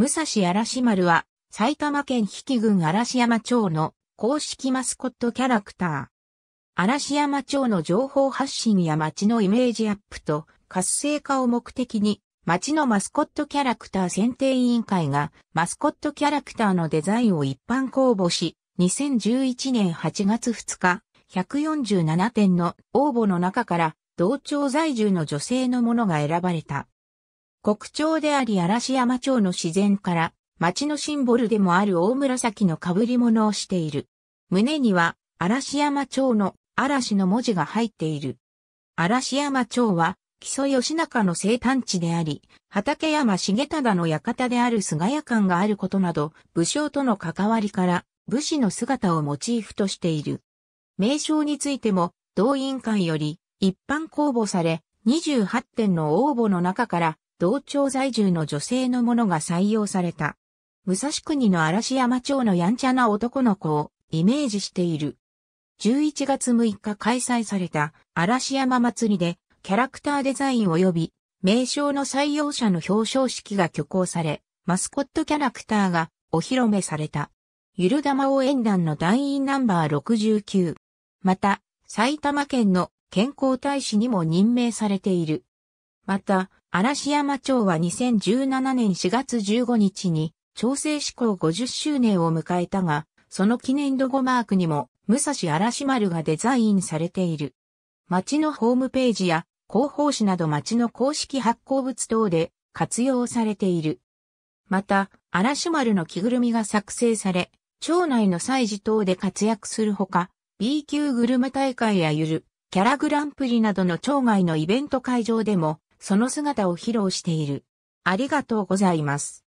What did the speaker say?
武蔵嵐丸は、埼玉県比企郡嵐山町の公式マスコットキャラクター。嵐山町の情報発信や町のイメージアップと活性化を目的に、町のマスコットキャラクター選定委員会がマスコットキャラクターのデザインを一般公募し、2011年8月2日、147点の応募の中から、同町在住の女性のものが選ばれた。国鳥であり嵐山町の自然から、町のシンボルでもある大紫の被り物をしている。胸には、嵐山町の嵐の文字が入っている。嵐山町は、木曽義仲の生誕地であり、畠山重忠の館である菅屋館があることなど、武将との関わりから、武士の姿をモチーフとしている。名称についても、同委員会より、一般公募され、28点の応募の中から、同町在住の女性のものが採用された。武蔵国の嵐山町のやんちゃな男の子をイメージしている。11月6日開催された嵐山祭りでキャラクターデザイン及び名称の採用者の表彰式が挙行され、マスコットキャラクターがお披露目された。ゆる玉応援団の団員ナンバー69。また、埼玉県の健康大使にも任命されている。また、嵐山町は2017年4月15日に、調整施行50周年を迎えたが、その記念ロゴマークにも、武蔵嵐丸がデザインされている。町のホームページや広報誌など町の公式発行物等で活用されている。また、嵐丸の着ぐるみが作成され、町内の祭事等で活躍するほか、B 級グルメ大会やゆる、キャラグランプリなどの町外のイベント会場でもその姿を披露している。ありがとうございます。